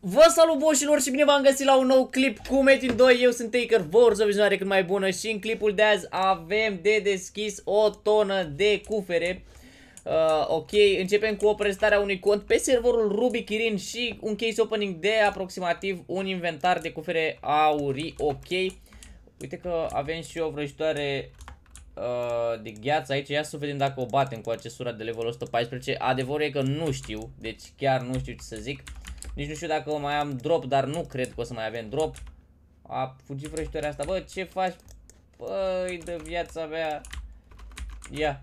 Vă salut boșilor și bine v-am găsit la un nou clip cu Metin 2 Eu sunt Taker, vă o vizionare cât mai bună Și în clipul de azi avem de deschis o tonă de cufere uh, Ok, începem cu o a unui cont pe serverul Ruby Kirin Și un case opening de aproximativ un inventar de cufere aurii Ok Uite că avem și o vrăjitoare uh, de gheață aici Ia să vedem dacă o batem cu acest sura de level 114 Adevărul e că nu știu, deci chiar nu știu ce să zic nici nu știu dacă mai am drop, dar nu cred că o să mai avem drop. A fugit vrăjitoarea asta. Bă, ce faci? Păi, de viața mea. Ia.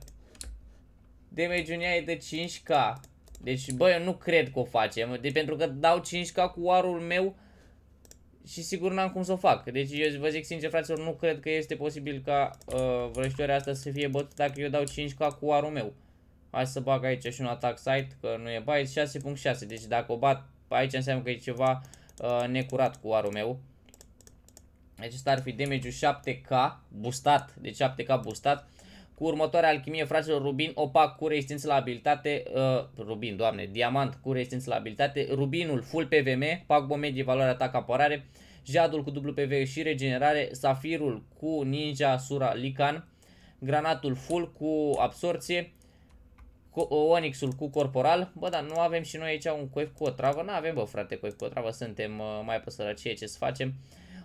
Damage-ul e de 5k. Deci, bă, eu nu cred că o facem. De, pentru că dau 5k cu arul meu și sigur n-am cum să o fac. Deci eu vă zic sincer, fraților, nu cred că este posibil ca uh, vrăjitoarea asta să fie bătută dacă eu dau 5k cu arul meu. Hai să bag aici și un atac site, că nu e bait, 6.6. Deci dacă o bat aici înseamnă că e ceva uh, necurat cu arul meu. Acesta ar fi damage 7K boostat, deci 7K boostat. Cu următoarea alchimie, fraților, rubin opac cu rezistență la abilitate, uh, rubin, doamne, diamant cu rezistență la abilitate, rubinul full PVM, bomb medie, valoare atac apărare, jadul cu dublu PV și regenerare, safirul cu ninja sura lican, granatul full cu absorție, Onyx-ul cu corporal. Bă, dar nu avem și noi aici un coif cu o travă? Nu avem, bă, frate, coif cu o travă. Suntem uh, mai pe sărăcie ce să facem.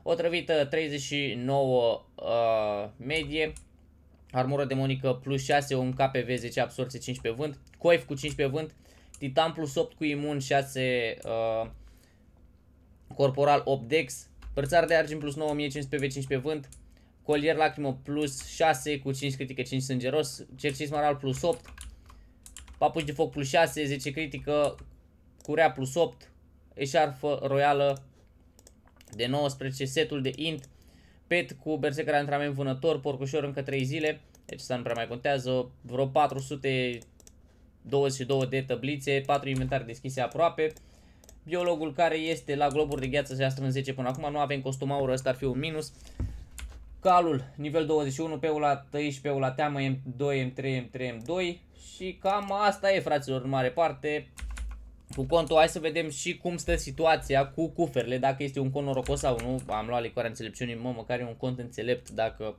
O trăvită 39 uh, medie. Armură demonică plus 6, un KPV 10 absorție 5 pe vânt. Coif cu 5 pe vânt. Titan plus 8 cu imun 6 uh, corporal 8 dex. Părțar de argint plus 9500 PV 5 pe vânt. Colier lacrimă plus 6 cu 5 critică 5 sângeros. Cercis smaral plus 8 papuci de foc plus 6, 10 critică, curea plus 8, eșarfă royală de 19, setul de int, pet cu berserker antrenament vânător, porcușor încă 3 zile, deci să nu prea mai contează, vreo 422 de tablițe, 4 inventare deschise aproape, biologul care este la globuri de gheață se a strâns 10 până acum, nu avem costum aur, ăsta ar fi un minus, Calul, nivel 21, pe ul la 13, pe ul la teamă, M2, M3, M3, M2 și cam asta e, fraților, în mare parte. Cu contul, hai să vedem și cum stă situația cu cuferle, dacă este un cont norocos sau nu. Am luat licoarea înțelepciunii, mă, măcar e un cont înțelept dacă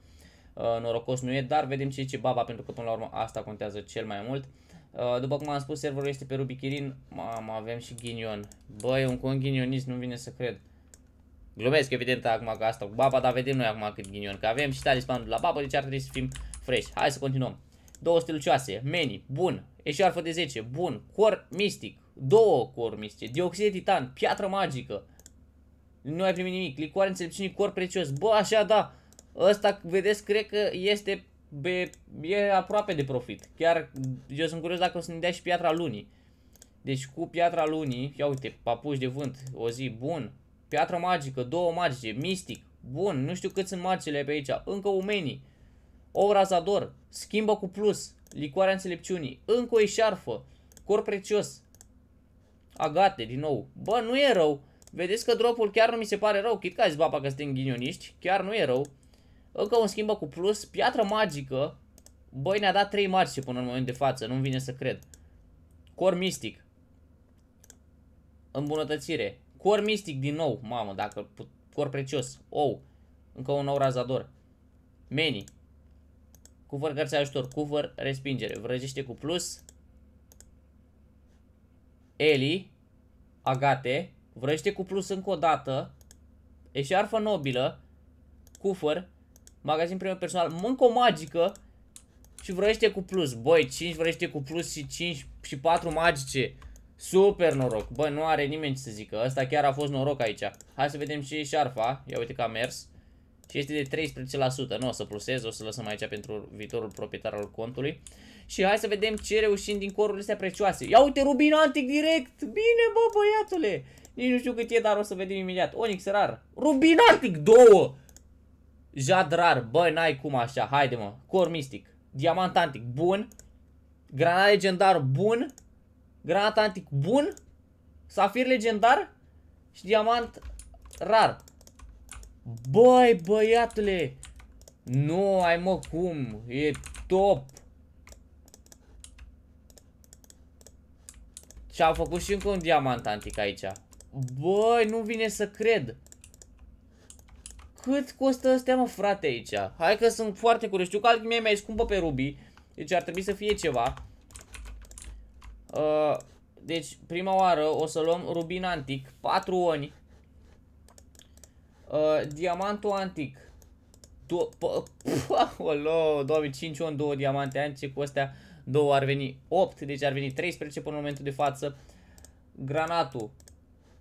uh, norocos nu e, dar vedem ce zice baba, pentru că până la urmă asta contează cel mai mult. Uh, după cum am spus, serverul este pe Rubikirin, mamă, avem și ghinion. Băi, un cont ghinionist, nu vine să cred. Uh, Glumesc, evident, acum că asta cu baba, dar vedem noi acum cât ghinion, că avem și talismanul la baba, deci ar trebui să fim fresh. Hai să continuăm. Două stelucioase, meni, bun, eșoarfă de 10, bun, cor mistic, două cor mistice, dioxid de titan, piatră magică, nu ai primit nimic, licoare înțelepciunii, cor prețios, bă, așa da, ăsta, vedeți, cred că este, be, e aproape de profit, chiar, eu sunt curios dacă o să ne dea și piatra lunii. Deci cu piatra lunii, ia uite, papuși de vânt, o zi bun, Piatra magică, două magice, mistic, bun, nu știu cât sunt magicele pe aici, încă umenii, o razador, schimbă cu plus, licoarea înțelepciunii, încă o eșarfă, cor prețios, agate din nou, bă, nu e rău, vedeți că dropul chiar nu mi se pare rău, chit că ai zbapa că suntem ghinioniști, chiar nu e rău, încă un schimbă cu plus, Piatra magică, băi, ne-a dat trei magice până în momentul de față, nu-mi vine să cred, cor mistic, îmbunătățire, Cor mistic din nou, mamă, dacă cor prețios, ou, încă un nou razador. Meni. Cover cărți ajutor, cover respingere, vrăjește cu plus. Eli, agate, vrăjește cu plus încă o dată. Eșarfă nobilă, cufăr, magazin primul personal, mâncă magică și vrăjește cu plus. Băi, 5 vrăjește cu plus și 5 și 4 magice. Super noroc. Bă, nu are nimeni ce să zică. Asta chiar a fost noroc aici. Hai să vedem și șarfa. Ia uite că a mers. Și este de 13%. Nu o să plusez, o să lăsăm aici pentru viitorul proprietar al contului. Și hai să vedem ce reușim din corurile astea precioase. Ia uite, rubin antic direct. Bine, bă, băiatule. Nici nu știu cât e, dar o să vedem imediat. Onyx rar. Rubin antic 2. Jad rar. Bă, n-ai cum așa. Haide, mă. Cor mistic. Diamant antic. Bun. Granat legendar. Bun. Granat antic bun. Safir legendar. Și diamant rar. Băi, băiatule. Nu ai mă cum. E top. Și am făcut și încă un diamant antic aici. Băi, nu vine să cred. Cât costă astea, mă, frate, aici? Hai că sunt foarte curios. Știu că alchimia mea mai scumpă pe rubii. Deci ar trebui să fie ceva. Uh, deci, prima oară o să luăm rubin antic, 4 oni. Uh, diamantul antic. Olo, 2005 oni, 2 diamante antice, cu astea 2 ar veni 8, deci ar veni 13 până în momentul de față. Granatul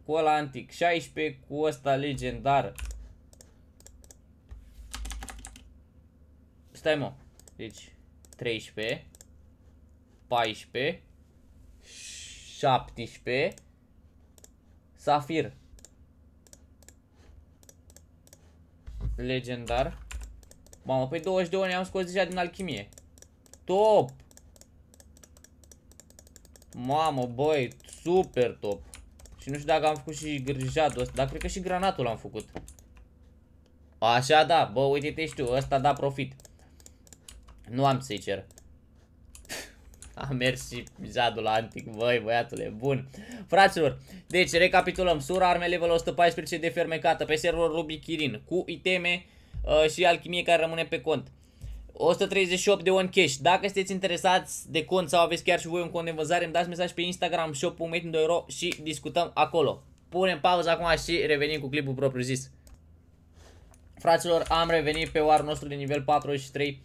cu ăla antic 16, cu ăsta legendar. Stai mă, deci 13, 14, 17. Safir. Legendar. Mamă, pe păi 20 de ori am scos deja din alchimie. Top! Mamă, băi, super top. Și nu știu dacă am făcut și grijatul ăsta, dar cred că și granatul am făcut. Așa da, bă, uite-te și tu, ăsta da profit. Nu am să-i cer. A mers și jadul antic, voi băiatule, bun. Fraților, deci recapitulăm. Sura arme level 114 de fermecată pe serverul Ruby Kirin cu iteme uh, și alchimie care rămâne pe cont. 138 de on cash. Dacă sunteți interesați de cont sau aveți chiar și voi un cont de vânzare, îmi dați mesaj pe Instagram shop.metin2ro și discutăm acolo. Punem pauză acum și revenim cu clipul propriu zis. Fraților, am revenit pe war nostru de nivel 43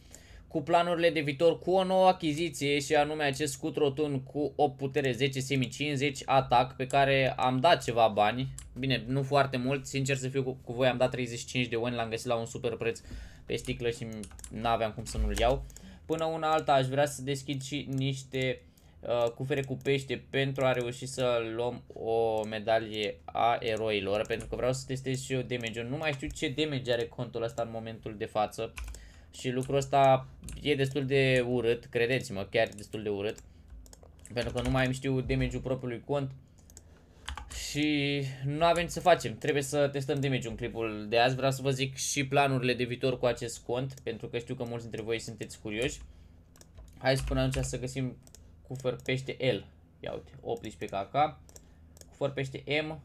cu planurile de viitor cu o nouă achiziție și anume acest scut rotun cu o putere 10 semi 50 atac pe care am dat ceva bani. Bine, nu foarte mult, sincer să fiu cu, cu voi am dat 35 de won, l-am găsit la un super preț pe sticlă și n-aveam cum să nu-l iau. Până una alta aș vrea să deschid și niște uh, cufere cu pește pentru a reuși să luăm o medalie a eroilor pentru că vreau să testez și eu damage -ul. Nu mai știu ce damage are contul ăsta în momentul de față. Și lucrul ăsta e destul de urât, credeți-mă, chiar destul de urât. Pentru că nu mai știu damage-ul propriului cont. Și nu avem ce să facem, trebuie să testăm damage în clipul de azi Vreau să vă zic și planurile de viitor cu acest cont Pentru că știu că mulți dintre voi sunteți curioși Hai să până atunci să găsim cufăr pește L Ia uite, 18 kk Cufăr pește M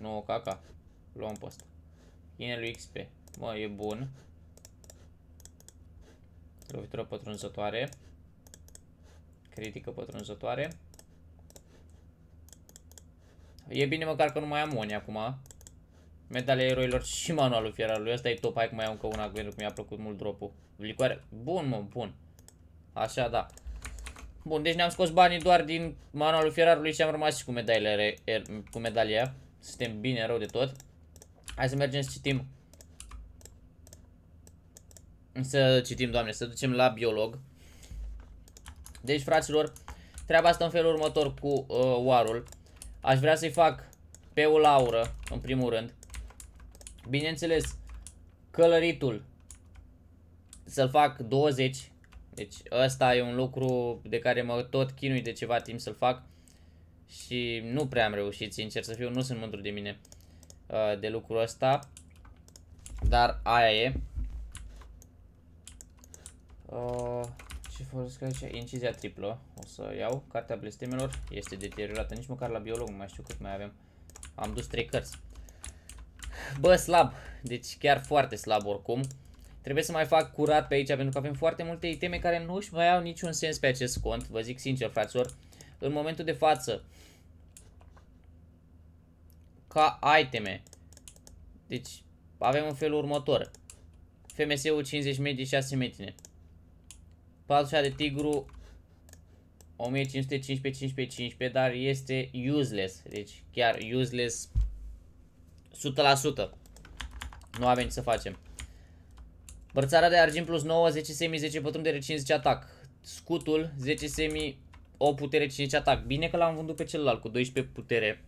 9 kk Luăm post. ăsta Inelul XP Mă, e bun. Lovitură pătrunzătoare. Critică pătrunzătoare. E bine măcar că nu mai am unii acum. Medale eroilor și manualul fierarului. Asta e top. Hai că mai am încă una pentru că mi-a plăcut mult drop-ul. Licoare. Bun, mă, bun. Așa, da. Bun, deci ne-am scos banii doar din manualul fierarului și am rămas și cu medalia. Er- cu medalia. Suntem bine rău de tot. Hai să mergem să citim să citim, doamne, să ducem la biolog. Deci, fraților, treaba asta în felul următor cu uh, warul. Aș vrea să-i fac pe o laură, în primul rând. Bineînțeles, călăritul să-l fac 20. Deci ăsta e un lucru de care mă tot chinui de ceva timp să-l fac. Și nu prea am reușit, sincer să fiu, nu sunt mândru de mine uh, de lucrul ăsta. Dar aia e. Uh, ce folosesc aici? Incizia triplă. O să iau. Cartea blestemelor este deteriorată. Nici măcar la biolog nu mai știu cât mai avem. Am dus trei cărți. Bă, slab. Deci chiar foarte slab oricum. Trebuie să mai fac curat pe aici pentru că avem foarte multe iteme care nu își mai au niciun sens pe acest cont. Vă zic sincer, fraților. În momentul de față, ca iteme, deci avem în felul următor. FMS-ul 50 metri, 6 metri. 46 de tigru 1515, 15, 15, dar este useless. Deci chiar useless 100%. Nu avem ce să facem. Bărțara de argint plus 9, 10 semi, 10 pătrundere, 50 atac. Scutul, 10 semi, 8 putere, 5 atac. Bine că l-am vândut pe celălalt cu 12 putere.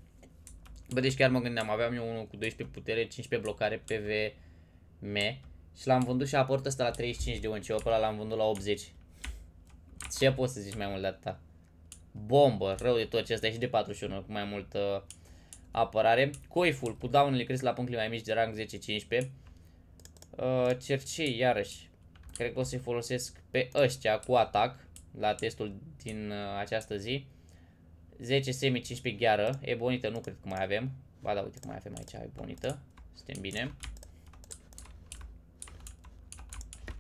Bă, deci chiar mă gândeam, aveam eu unul cu 12 putere, 15 blocare, PVM. Și l-am vândut și aport ăsta la 35 de unce, pe l-am vândut la 80. Ce poți să zici mai mult de atâta? Bombă, rău de tot ce ăsta e și de 41 cu mai multă uh, apărare. Coiful cu daunele cresc la punctele mai mici de rang 10-15. Uh, cercei, iarăși. Cred că o să-i folosesc pe ăștia cu atac la testul din uh, această zi. 10 semi, 15 gheară. E bonită, nu cred că mai avem. Ba da, uite cum mai avem aici e bonită. Suntem bine.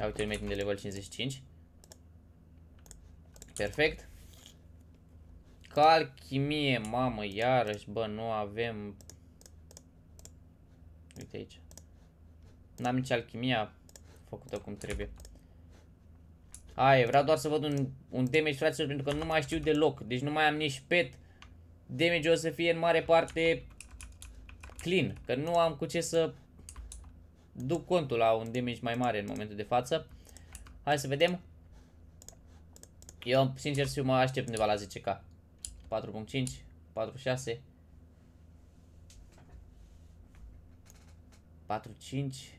Ia uite, îl de level 55. Perfect. Calchimie, mamă, iarăși, bă, nu avem... Uite aici. N-am nici alchimia făcută cum trebuie. Aia, vreau doar să văd un, un damage, fraților, pentru că nu mai știu deloc. Deci nu mai am nici pet. Damage o să fie în mare parte clean. Că nu am cu ce să duc contul la un damage mai mare în momentul de față. Hai să vedem. Eu, sincer să mă aștept undeva la 10k. 4.5, 4.6, 4.5,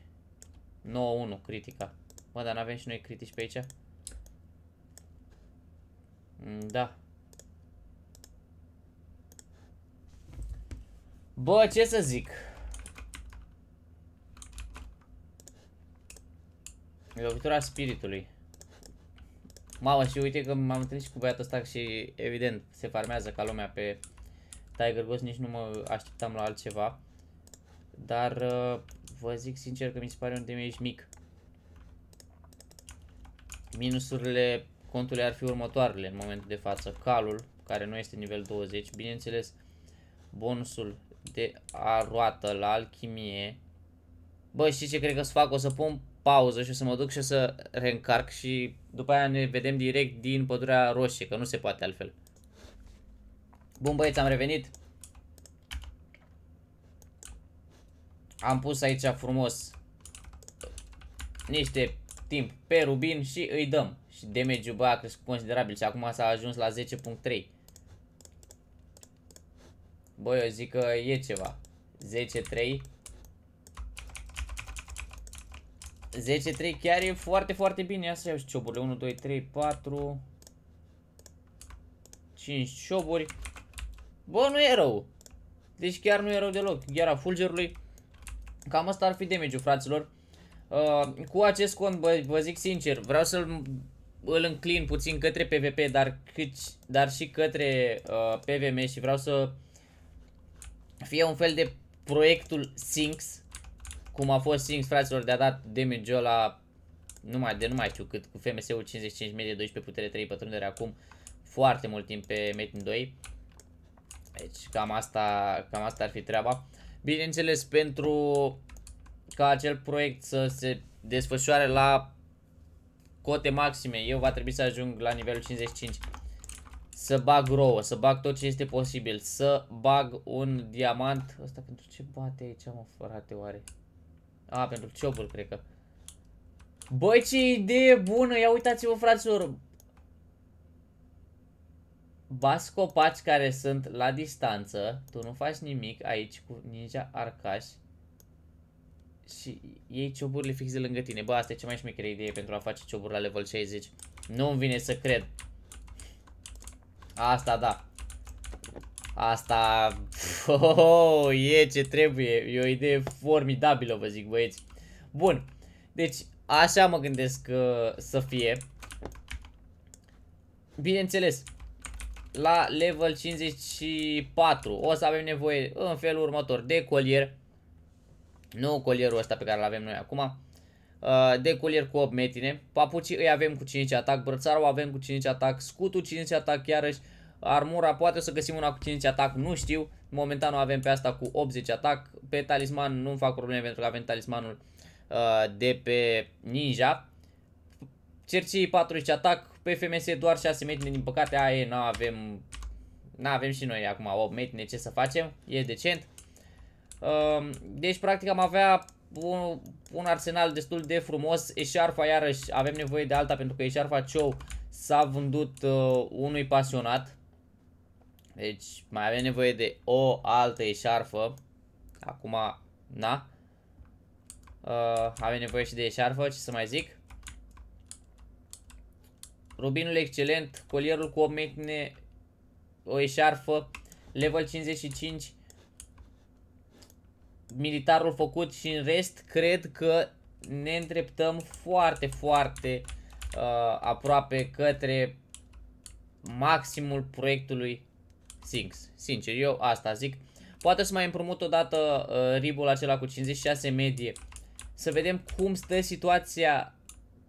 9.1, critica. Mă, dar n-avem și noi critici pe aici? Mm, da. Bă, ce să zic? Lovitura spiritului. Mamă, și uite că m-am întâlnit și cu băiatul ăsta și evident se farmează ca lumea pe Tiger Ghost, nici nu mă așteptam la altceva. Dar uh, vă zic sincer că mi se pare un damage mic. Minusurile contului ar fi următoarele în momentul de față. Calul, care nu este nivel 20, bineînțeles bonusul de aroată la alchimie. Bă, știi ce cred că să fac? O să pun pauză și o să mă duc și o să reîncarc și după aia ne vedem direct din pădurea roșie, că nu se poate altfel. Bun băieți, am revenit. Am pus aici frumos niște timp pe rubin și îi dăm. Și damage-ul bă a crescut considerabil și acum s-a ajuns la 10.3. Băi, eu zic că e ceva. 10-3. 10-3 chiar e foarte, foarte bine. Ia să iau și cioburile. 1, 2, 3, 4... 5 cioburi. Bă, nu e rău. Deci chiar nu e rău deloc. a fulgerului. Cam asta ar fi damage ul fraților. Uh, cu acest cont, bă, vă zic sincer, vreau să-l îl înclin puțin către PvP, dar, cât, dar și către uh, PvM și vreau să fie un fel de proiectul Sinks cum a fost Sings, fraților, de-a dat damage ăla numai de nu mai știu cât, cu FMS-ul 55 medie, 12 putere 3 pătrundere acum, foarte mult timp pe Metin 2. Deci cam asta, cam asta ar fi treaba. Bineînțeles, pentru ca acel proiect să se desfășoare la cote maxime, eu va trebui să ajung la nivelul 55 să bag rouă, să bag tot ce este posibil, să bag un diamant. Asta pentru ce bate aici, mă, frate, oare? A, pentru ciobul, cred că. Băi, ce idee bună! Ia uitați-vă, fraților! Bați copaci care sunt la distanță, tu nu faci nimic aici cu ninja arcaș și iei cioburile fix de lângă tine. Bă, asta e cea mai șmecheră idee pentru a face cioburi la level 60. Nu-mi vine să cred. Asta da. Asta, oh, oh, e ce trebuie, e o idee formidabilă, vă zic băieți. Bun, deci așa mă gândesc uh, să fie. Bineînțeles, la level 54 o să avem nevoie în felul următor de colier. Nu colierul ăsta pe care îl avem noi acum. Uh, de colier cu 8 metine. Papucii îi avem cu 5 atac, brățarul avem cu 5 atac, scutul 5 atac iarăși. Armura poate o să găsim una cu 50 atac, nu știu. Momentan nu avem pe asta cu 80 atac. Pe talisman nu-mi fac probleme pentru că avem talismanul uh, de pe ninja. Cercii 40 atac, pe FMS doar 6 metri, din păcate aia nu avem nu avem și noi acum 8 metri, ce să facem, e decent. Uh, deci practic am avea un, un arsenal destul de frumos. Eșarfa iarăși avem nevoie de alta pentru că eșarfa Chow s-a vândut uh, unui pasionat. Deci mai avem nevoie de o altă eșarfă. Acum, na. Uh, avem nevoie și de eșarfă, ce să mai zic. Rubinul excelent, colierul cu o mecne, o eșarfă, level 55, militarul făcut și în rest cred că ne îndreptăm foarte, foarte uh, aproape către maximul proiectului Sinks. Sincer, eu asta zic. Poate să mai împrumut odată uh, ribul acela cu 56 medie. Să vedem cum stă situația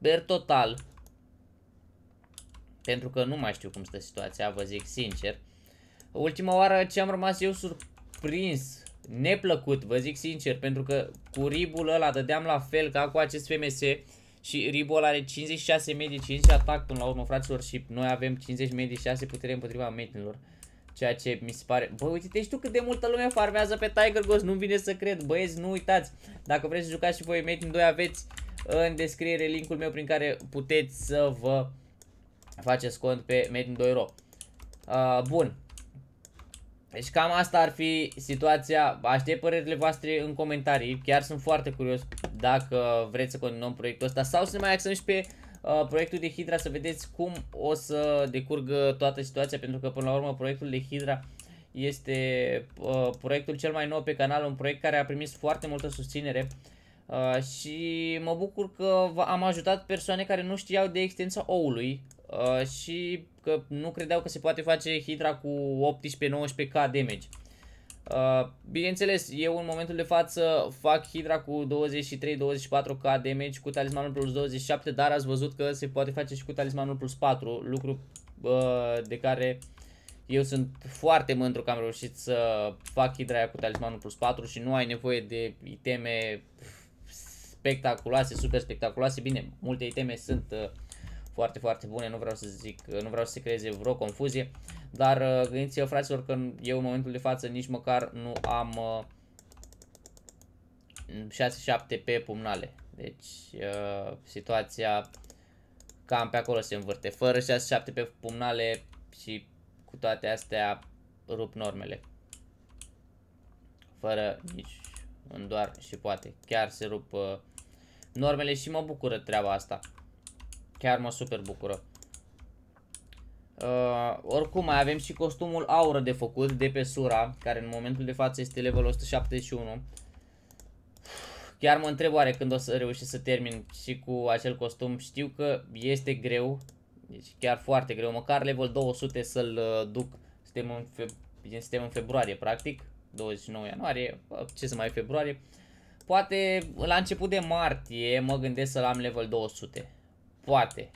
per total. Pentru că nu mai știu cum stă situația, vă zic sincer. Ultima oară ce am rămas eu surprins, neplăcut, vă zic sincer, pentru că cu ribul ăla dădeam la fel ca cu acest FMS și ribul ăla are 56 medii, 5 atac până la urmă, fraților, și noi avem 50 medii, 6 putere împotriva metinilor. Ceea ce mi se pare... Bă, uite-te și tu cât de multă lume farmează pe Tiger Ghost, nu-mi vine să cred. Băieți, nu uitați, dacă vreți să jucați și voi Mate in 2, aveți în descriere linkul meu prin care puteți să vă faceți cont pe Made in 2 Ro. Uh, bun. Deci cam asta ar fi situația. Aștept părerile voastre în comentarii. Chiar sunt foarte curios dacă vreți să continuăm proiectul ăsta sau să ne mai axăm și pe Uh, proiectul de Hydra să vedeți cum o să decurgă toată situația pentru că până la urmă proiectul de Hydra este uh, proiectul cel mai nou pe canal, un proiect care a primit foarte multă susținere uh, și mă bucur că am ajutat persoane care nu știau de existența oului uh, și că nu credeau că se poate face Hydra cu 18-19k damage. Uh, bineînțeles, eu în momentul de față fac Hydra cu 23-24k damage cu talismanul plus 27, dar ați văzut că se poate face și cu talismanul plus 4, lucru uh, de care eu sunt foarte mândru că am reușit să fac Hydra cu talismanul plus 4 și nu ai nevoie de iteme spectaculoase, super spectaculoase. Bine, multe iteme sunt uh, foarte, foarte bune, nu vreau să zic, nu vreau să se creeze vreo confuzie, dar uh, gândiți-vă fraților că eu în momentul de față nici măcar nu am 6-7 uh, pe pumnale, deci uh, situația cam pe acolo se învârte, fără 6-7 pe pumnale și cu toate astea rup normele, fără nici în doar și poate, chiar se rup normele și mă bucură treaba asta. Chiar mă super bucură. Uh, oricum, mai avem și costumul aură de făcut de pe Sura, care în momentul de față este level 171. Chiar mă întreb oare când o să reușesc să termin și cu acel costum. Știu că este greu, deci chiar foarte greu, măcar level 200 să-l uh, duc. Suntem în, fe suntem în februarie, practic, 29 ianuarie, Bă, ce să mai februarie. Poate la început de martie mă gândesc să-l am level 200. Poate.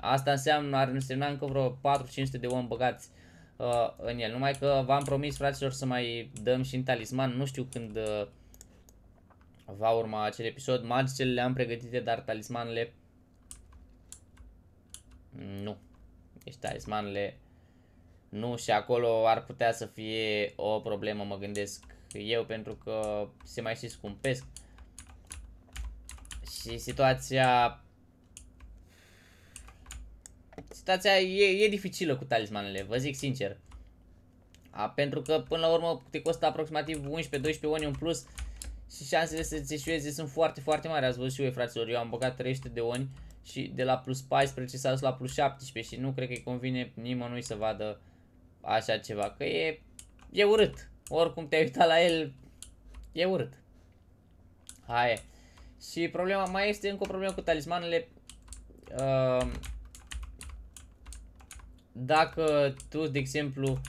Asta înseamnă, ar însemna încă vreo 4-500 de oameni băgați uh, în el. Numai că v-am promis, fraților, să mai dăm și în talisman. Nu știu când uh, va urma acel episod. Magicele le-am pregătite, dar talismanele... Nu. Deci talismanele... Nu, și acolo ar putea să fie o problemă, mă gândesc eu, pentru că se mai și scumpesc. Și situația situația e, e dificilă cu talismanele, vă zic sincer. A, pentru că până la urmă te costă aproximativ 11-12 oni în plus și șansele să ți eșueze sunt foarte, foarte mari. Ați văzut și voi, fraților, eu am băgat 300 de oni și de la plus 14 s-a dus la plus 17 și nu cred că-i convine nimănui să vadă așa ceva, că e, e urât. Oricum te-ai uitat la el, e urât. Hai. Și problema mai este încă o problemă cu talismanele. Uh, dacă tu, de exemplu,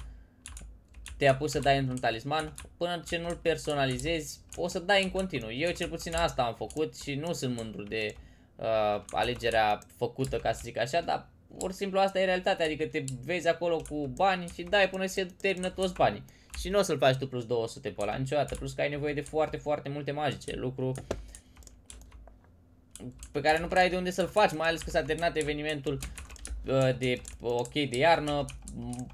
te-a pus să dai într-un talisman, până ce nu-l personalizezi, o să dai în continuu. Eu cel puțin asta am făcut și nu sunt mândru de uh, alegerea făcută, ca să zic așa, dar pur și simplu asta e realitatea, adică te vezi acolo cu bani și dai până se termină toți banii. Și nu o să-l faci tu plus 200 pe ăla niciodată, plus că ai nevoie de foarte, foarte multe magice, lucru pe care nu prea ai de unde să-l faci, mai ales că s-a terminat evenimentul Uh, de, uh, ok de iarnă,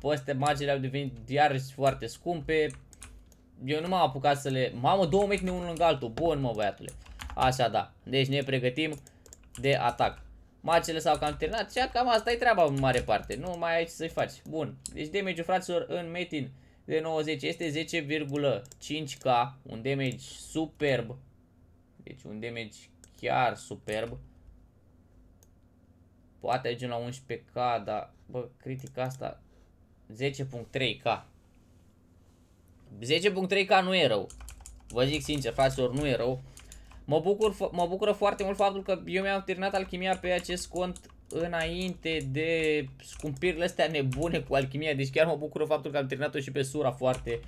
peste magele au devenit iarăși foarte scumpe. Eu nu m-am apucat să le... Mamă, două mecne unul lângă altul. Bun, mă, băiatule. Așa, da. Deci ne pregătim de atac. Macele s-au cam terminat. Și cam asta e treaba în mare parte. Nu mai ai ce să-i faci. Bun. Deci damage fraților, în metin de 90 este 10,5k. Un damage superb. Deci un damage chiar superb. Poate ajungem la 11K, dar, bă, critica asta 10.3K. 10.3K nu e rău. Vă zic sincer, fraților, nu e rău. Mă, bucur, mă bucură foarte mult faptul că eu mi-am terminat alchimia pe acest cont înainte de scumpirile astea nebune cu alchimia. Deci chiar mă bucură faptul că am terminat-o și pe sura foarte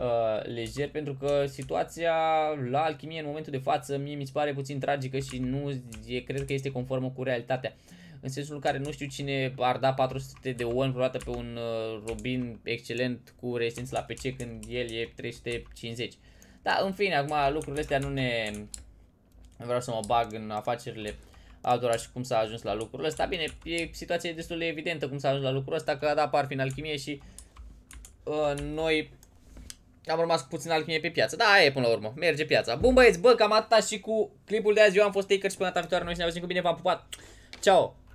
uh, lejer. Pentru că situația la alchimie în momentul de față mie mi se pare puțin tragică și nu e, cred că este conformă cu realitatea. Uh, în sensul în care nu știu cine ar da 400 de ON vreodată pe un uh, Robin excelent cu rezistență la PC când el e 350. Da, în fine, acum lucrurile astea nu ne... Vreau să mă bag în afacerile altora și cum s-a ajuns la lucrul ăsta. Bine, e situație destul de evidentă cum s-a ajuns la lucrul ăsta, că da, apar fiind alchimie și uh, noi am rămas cu puțin alchimie pe piață. Da, e până la urmă. Merge piața. Bun băieți, bă, cam atâta și cu clipul de azi. Eu am fost Taker și până data viitoare noi și ne auzim cu bine. V-am pupat. Ciao!